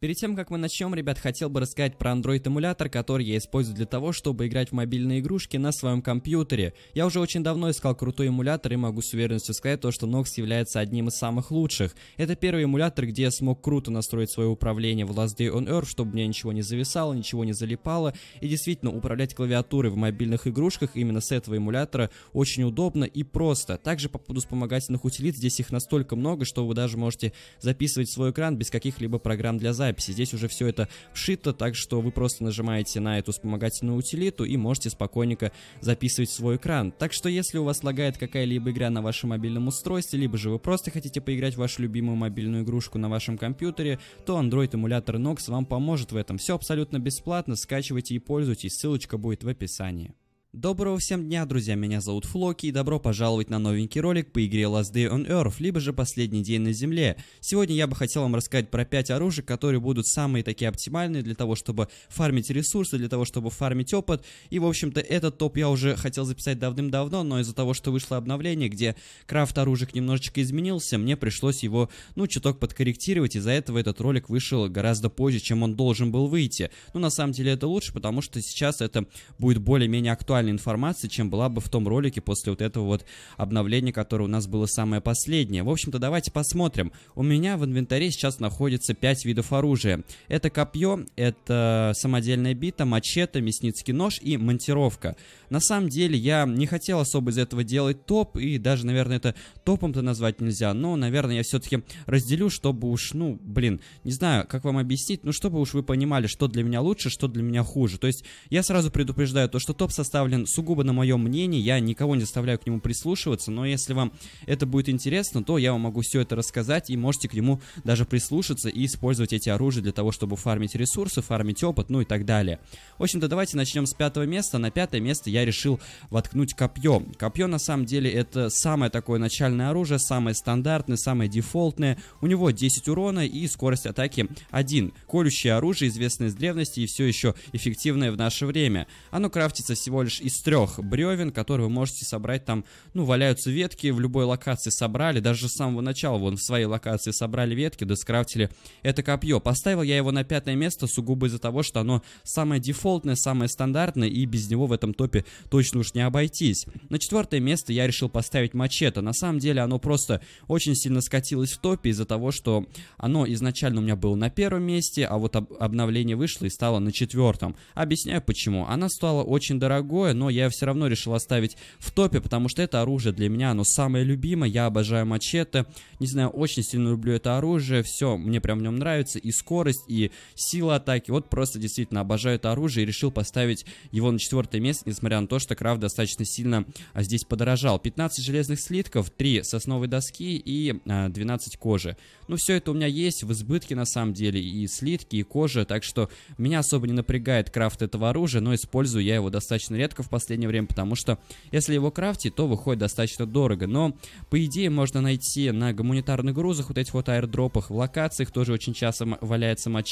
Перед тем, как мы начнем, ребят, хотел бы рассказать про Android эмулятор, который я использую для того, чтобы играть в мобильные игрушки на своем компьютере. Я уже очень давно искал крутой эмулятор и могу с уверенностью сказать то, что Nox является одним из самых лучших. Это первый эмулятор, где я смог круто настроить свое управление в Last Day on Earth, чтобы мне ничего не зависало, ничего не залипало. И действительно, управлять клавиатурой в мобильных игрушках именно с этого эмулятора очень удобно и просто. Также по поводу вспомогательных утилит, здесь их настолько много, что вы даже можете записывать свой экран без каких-либо программ для записи записи. Здесь уже все это вшито, так что вы просто нажимаете на эту вспомогательную утилиту и можете спокойненько записывать свой экран. Так что если у вас лагает какая-либо игра на вашем мобильном устройстве, либо же вы просто хотите поиграть в вашу любимую мобильную игрушку на вашем компьютере, то Android эмулятор Nox вам поможет в этом. Все абсолютно бесплатно, скачивайте и пользуйтесь, ссылочка будет в описании. Доброго всем дня, друзья, меня зовут Флоки, и добро пожаловать на новенький ролик по игре Last Day on Earth, либо же Последний день на Земле. Сегодня я бы хотел вам рассказать про 5 оружий, которые будут самые такие оптимальные для того, чтобы фармить ресурсы, для того, чтобы фармить опыт, и в общем-то этот топ я уже хотел записать давным-давно, но из-за того, что вышло обновление, где крафт оружия немножечко изменился, мне пришлось его, ну, чуток подкорректировать, из-за этого этот ролик вышел гораздо позже, чем он должен был выйти. Но ну, на самом деле это лучше, потому что сейчас это будет более-менее актуально актуальной информации, чем была бы в том ролике после вот этого вот обновления, которое у нас было самое последнее. В общем-то, давайте посмотрим. У меня в инвентаре сейчас находится 5 видов оружия. Это копье, это самодельная бита, мачете, мясницкий нож и монтировка. На самом деле, я не хотел особо из этого делать топ, и даже, наверное, это топом-то назвать нельзя, но, наверное, я все-таки разделю, чтобы уж, ну, блин, не знаю, как вам объяснить, ну, чтобы уж вы понимали, что для меня лучше, что для меня хуже. То есть, я сразу предупреждаю то, что топ составлен направлен сугубо на мое мнение, я никого не заставляю к нему прислушиваться, но если вам это будет интересно, то я вам могу все это рассказать и можете к нему даже прислушаться и использовать эти оружия для того, чтобы фармить ресурсы, фармить опыт, ну и так далее. В общем-то, давайте начнем с пятого места. На пятое место я решил воткнуть копье. Копье, на самом деле, это самое такое начальное оружие, самое стандартное, самое дефолтное. У него 10 урона и скорость атаки 1. Колющее оружие, известное с древности и все еще эффективное в наше время. Оно крафтится всего лишь лишь из трех бревен, которые вы можете собрать там, ну, валяются ветки, в любой локации собрали, даже с самого начала вон в своей локации собрали ветки, да скрафтили это копье. Поставил я его на пятое место сугубо из-за того, что оно самое дефолтное, самое стандартное, и без него в этом топе точно уж не обойтись. На четвертое место я решил поставить мачете. На самом деле оно просто очень сильно скатилось в топе из-за того, что оно изначально у меня было на первом месте, а вот об обновление вышло и стало на четвертом. Объясняю почему. Она стала очень дорогой, другое, но я все равно решил оставить в топе, потому что это оружие для меня, оно самое любимое, я обожаю мачете, не знаю, очень сильно люблю это оружие, все, мне прям в нем нравится, и скорость, и сила атаки, вот просто действительно обожаю это оружие и решил поставить его на четвертое место, несмотря на то, что крафт достаточно сильно а, здесь подорожал. 15 железных слитков, 3 сосновой доски и 12 а, кожи. Ну, все это у меня есть в избытке, на самом деле, и слитки, и кожа, так что меня особо не напрягает крафт этого оружия, но использую я его достаточно редко, крафтика в последнее время, потому что если его крафтить, то выходит достаточно дорого. Но, по идее, можно найти на гуманитарных грузах, вот этих вот аирдропах, в локациях тоже очень часто валяется мачете,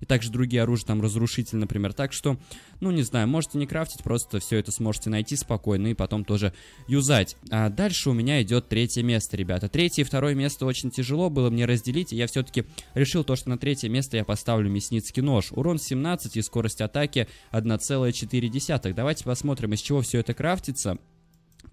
и также другие оружия, там, разрушитель, например. Так что, ну, не знаю, можете не крафтить, просто все это сможете найти спокойно и потом тоже юзать. А дальше у меня идет третье место, ребята. Третье и второе место очень тяжело было мне разделить, и я все-таки решил то, что на третье место я поставлю мясницкий нож. Урон 17 и скорость атаки 1,4. Давайте посмотрим посмотрим, из чего все это крафтится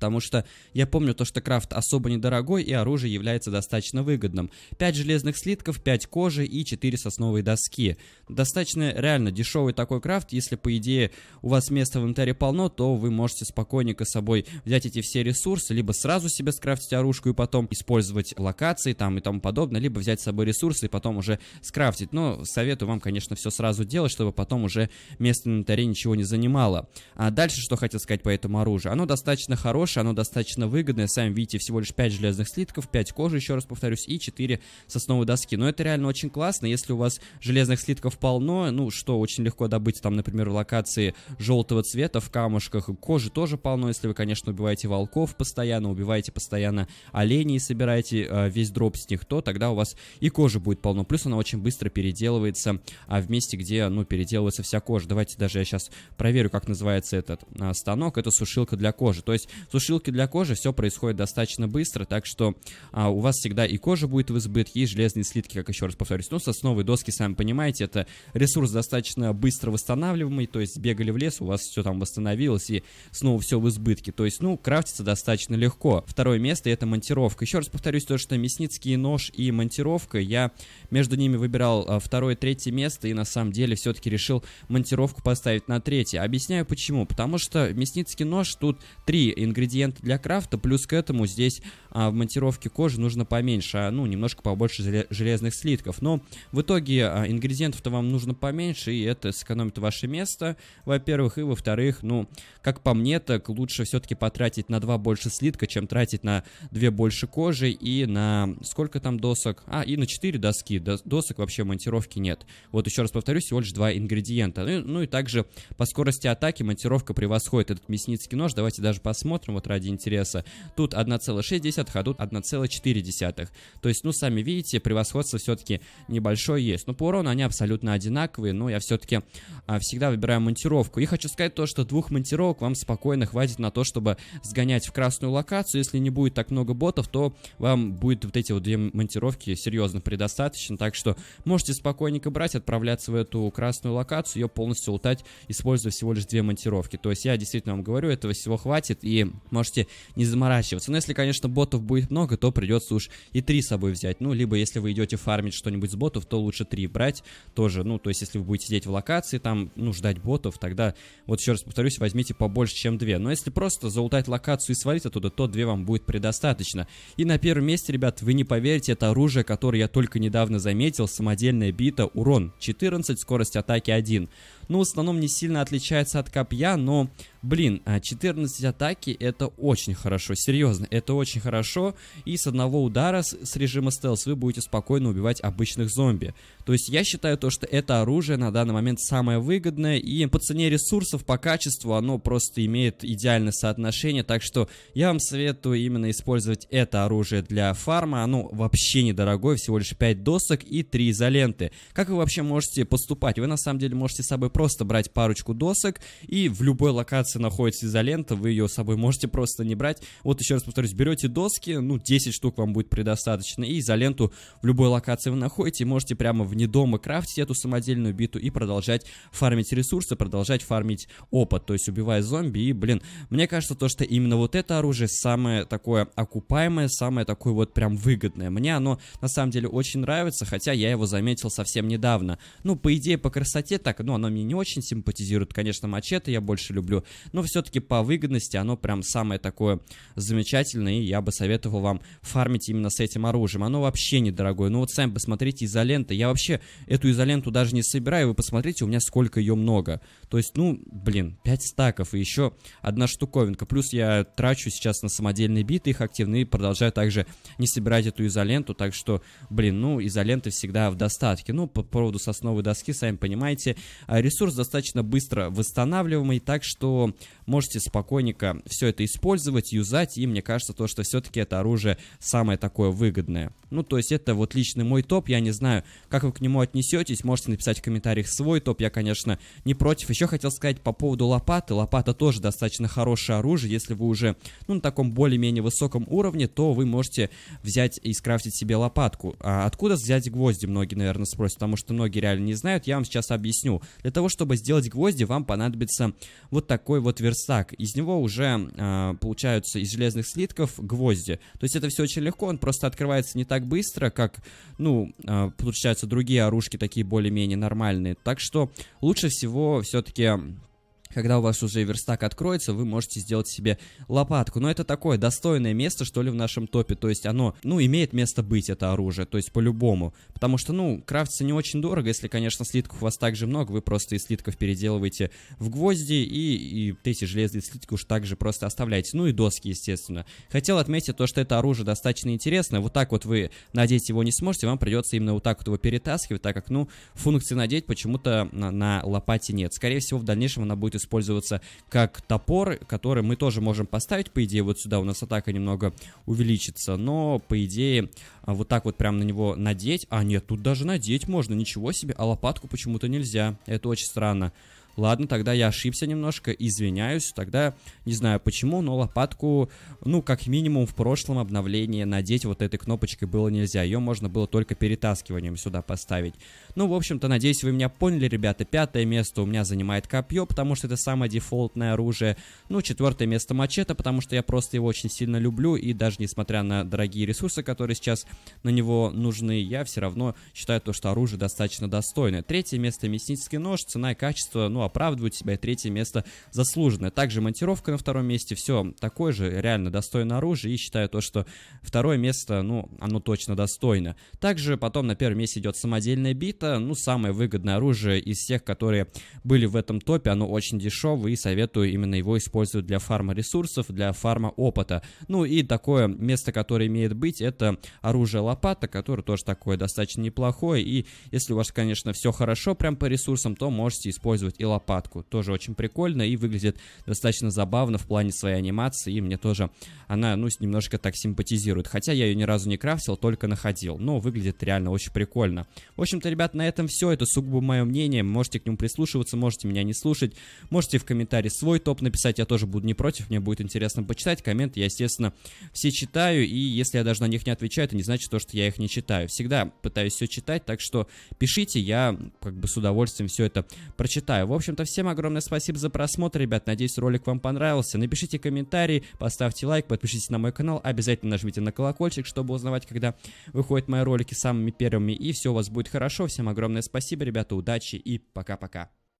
потому что я помню то, что крафт особо недорогой и оружие является достаточно выгодным. 5 железных слитков, 5 кожи и 4 сосновые доски. Достаточно реально дешевый такой крафт, если по идее у вас места в инвентаре полно, то вы можете спокойненько с собой взять эти все ресурсы, либо сразу себе скрафтить оружку и потом использовать локации там и тому подобное, либо взять с собой ресурсы и потом уже скрафтить. Но советую вам, конечно, все сразу делать, чтобы потом уже место в инвентаре ничего не занимало. А дальше, что хотел сказать по этому оружию. Оно достаточно хорошее, хорошее, оно достаточно выгодное. Сами видите, всего лишь 5 железных слитков, 5 кожи, еще раз повторюсь, и 4 сосновой доски. Но это реально очень классно, если у вас железных слитков полно, ну что, очень легко добыть там, например, в локации желтого цвета в камушках. Кожи тоже полно, если вы, конечно, убиваете волков постоянно, убиваете постоянно оленей и собираете э, весь дроп с них, то тогда у вас и кожи будет полно. Плюс она очень быстро переделывается а в месте, где, ну, переделывается вся кожа. Давайте даже я сейчас проверю, как называется этот а, станок. Это сушилка для кожи. То есть, сушилке для кожи все происходит достаточно быстро, так что а, у вас всегда и кожа будет в избытке, и железные слитки, как еще раз повторюсь. Ну, сосновые доски, сами понимаете, это ресурс достаточно быстро восстанавливаемый, то есть бегали в лес, у вас все там восстановилось, и снова все в избытке. То есть, ну, крафтится достаточно легко. Второе место — это монтировка. Еще раз повторюсь то, что мясницкий нож и монтировка, я между ними выбирал а, второе, третье место, и на самом деле все-таки решил монтировку поставить на третье. Объясняю почему. Потому что мясницкий нож тут три ингредиента ингредиенты для крафта, плюс к этому здесь а, в монтировке кожи нужно поменьше, а, ну, немножко побольше железных слитков. Но в итоге а, ингредиентов-то вам нужно поменьше, и это сэкономит ваше место, во-первых, и во-вторых, ну, как по мне, так лучше все-таки потратить на два больше слитка, чем тратить на две больше кожи и на сколько там досок? А, и на 4 доски, досок вообще монтировки нет. Вот еще раз повторюсь, всего лишь два ингредиента. Ну, ну и также по скорости атаки монтировка превосходит этот мясницкий нож, давайте даже посмотрим, вот ради интереса. Тут 1,6, а тут 1,4. То есть, ну, сами видите, превосходство все-таки небольшое есть. Но по урону они абсолютно одинаковые, но я все-таки а, всегда выбираю монтировку. И хочу сказать то, что двух монтировок вам спокойно хватит на то, чтобы сгонять в красную локацию. Если не будет так много ботов, то вам будет вот эти вот две монтировки серьезно предостаточно. Так что можете спокойненько брать, отправляться в эту красную локацию, ее полностью лутать, используя всего лишь две монтировки. То есть я действительно вам говорю, этого всего хватит. И можете не заморачиваться. Но если, конечно, ботов будет много, то придется уж и три с собой взять. Ну, либо если вы идете фармить что-нибудь с ботов, то лучше три брать тоже. Ну, то есть, если вы будете сидеть в локации, там, ну, ждать ботов, тогда, вот еще раз повторюсь, возьмите побольше, чем две. Но если просто заутать локацию и свалить оттуда, то две вам будет предостаточно. И на первом месте, ребят, вы не поверите, это оружие, которое я только недавно заметил, самодельная бита, урон 14, скорость атаки 1. Ну, в основном не сильно отличается от копья, но, блин, 14 а, атаки это очень хорошо, серьезно, это очень хорошо. И с одного удара с, с режима стелс вы будете спокойно убивать обычных зомби. То есть я считаю то, что это оружие на данный момент самое выгодное, и по цене ресурсов, по качеству оно просто имеет идеальное соотношение, так что я вам советую именно использовать это оружие для фарма, оно вообще недорогое, всего лишь 5 досок и 3 изоленты. Как вы вообще можете поступать? Вы на самом деле можете с собой просто брать парочку досок, и в любой локации находится изолента, вы ее с собой можете просто не брать. Вот еще раз повторюсь, берете доски, ну, 10 штук вам будет предостаточно, и изоленту в любой локации вы находите, и можете прямо вне дома крафтить эту самодельную биту и продолжать фармить ресурсы, продолжать фармить опыт, то есть убивая зомби, и, блин, мне кажется, то, что именно вот это оружие самое такое окупаемое, самое такое вот прям выгодное. Мне оно на самом деле очень нравится, хотя я его заметил совсем недавно. Ну, по идее, по красоте так, ну, оно мне не очень симпатизируют, Конечно, мачете я больше люблю, но все-таки по выгодности оно прям самое такое замечательное, и я бы советовал вам фармить именно с этим оружием. Оно вообще недорогое. Ну вот сами посмотрите, изолента. Я вообще эту изоленту даже не собираю, вы посмотрите, у меня сколько ее много. То есть, ну, блин, 5 стаков и еще одна штуковинка. Плюс я трачу сейчас на самодельные биты, их активно, и продолжаю также не собирать эту изоленту, так что, блин, ну, изоленты всегда в достатке. Ну, по поводу сосновой доски, сами понимаете, а ресурс ресурс достаточно быстро восстанавливаемый, так что можете спокойненько все это использовать, юзать, и мне кажется, то, что все-таки это оружие самое такое выгодное. Ну, то есть это вот личный мой топ, я не знаю, как вы к нему отнесетесь, можете написать в комментариях свой топ, я, конечно, не против. Еще хотел сказать по поводу лопаты, лопата тоже достаточно хорошее оружие, если вы уже, ну, на таком более-менее высоком уровне, то вы можете взять и скрафтить себе лопатку. А откуда взять гвозди, многие, наверное, спросят, потому что многие реально не знают, я вам сейчас объясню. Для того, чтобы сделать гвозди, вам понадобится вот такой вот версия верстак, из него уже э, получаются из железных слитков гвозди. То есть это все очень легко, он просто открывается не так быстро, как, ну, э, получаются другие оружки такие более-менее нормальные. Так что лучше всего все-таки когда у вас уже верстак откроется, вы можете сделать себе лопатку. Но это такое достойное место, что ли, в нашем топе. То есть оно, ну, имеет место быть, это оружие. То есть по-любому. Потому что, ну, крафтится не очень дорого. Если, конечно, слитков у вас также много, вы просто из слитков переделываете в гвозди и, и эти железные слитки уж также просто оставляете. Ну и доски, естественно. Хотел отметить то, что это оружие достаточно интересное. Вот так вот вы надеть его не сможете, вам придется именно вот так вот его перетаскивать, так как, ну, функции надеть почему-то на, на лопате нет. Скорее всего, в дальнейшем она будет использоваться как топор, который мы тоже можем поставить. По идее, вот сюда у нас атака немного увеличится, но, по идее, а, вот так вот прям на него надеть... А, нет, тут даже надеть можно, ничего себе, а лопатку почему-то нельзя. Это очень странно. Ладно, тогда я ошибся немножко, извиняюсь. Тогда не знаю почему, но лопатку, ну, как минимум в прошлом обновлении надеть вот этой кнопочкой было нельзя. Ее можно было только перетаскиванием сюда поставить. Ну, в общем-то, надеюсь, вы меня поняли, ребята. Пятое место у меня занимает копье, потому что это самое дефолтное оружие. Ну, четвертое место мачете, потому что я просто его очень сильно люблю, и даже несмотря на дорогие ресурсы, которые сейчас на него нужны, я все равно считаю то, что оружие достаточно достойное. Третье место мясницкий нож, цена и качество, ну, оправдывают себя, и третье место заслуженное. Также монтировка на втором месте, все такое же, реально достойное оружие, и считаю то, что второе место, ну, оно точно достойно. Также потом на первом месте идет самодельная бит, Никита, ну, самое выгодное оружие из всех, которые были в этом топе. Оно очень дешевое и советую именно его использовать для фарма ресурсов, для фарма опыта. Ну и такое место, которое имеет быть, это оружие лопата, которое тоже такое достаточно неплохое. И если у вас, конечно, все хорошо прям по ресурсам, то можете использовать и лопатку. Тоже очень прикольно и выглядит достаточно забавно в плане своей анимации. И мне тоже она, ну, немножко так симпатизирует. Хотя я ее ни разу не крафтил, только находил. Но выглядит реально очень прикольно. В общем-то, ребят, ребят, на этом все. Это сугубо мое мнение. Можете к нему прислушиваться, можете меня не слушать. Можете в комментарии свой топ написать. Я тоже буду не против. Мне будет интересно почитать. Комменты я, естественно, все читаю. И если я даже на них не отвечаю, это не значит то, что я их не читаю. Всегда пытаюсь все читать. Так что пишите. Я как бы с удовольствием все это прочитаю. В общем-то, всем огромное спасибо за просмотр, ребят. Надеюсь, ролик вам понравился. Напишите комментарий, поставьте лайк, подпишитесь на мой канал. Обязательно нажмите на колокольчик, чтобы узнавать, когда выходят мои ролики самыми первыми. И все у вас будет хорошо. Всем Всем огромное спасибо, ребята, удачи и пока-пока.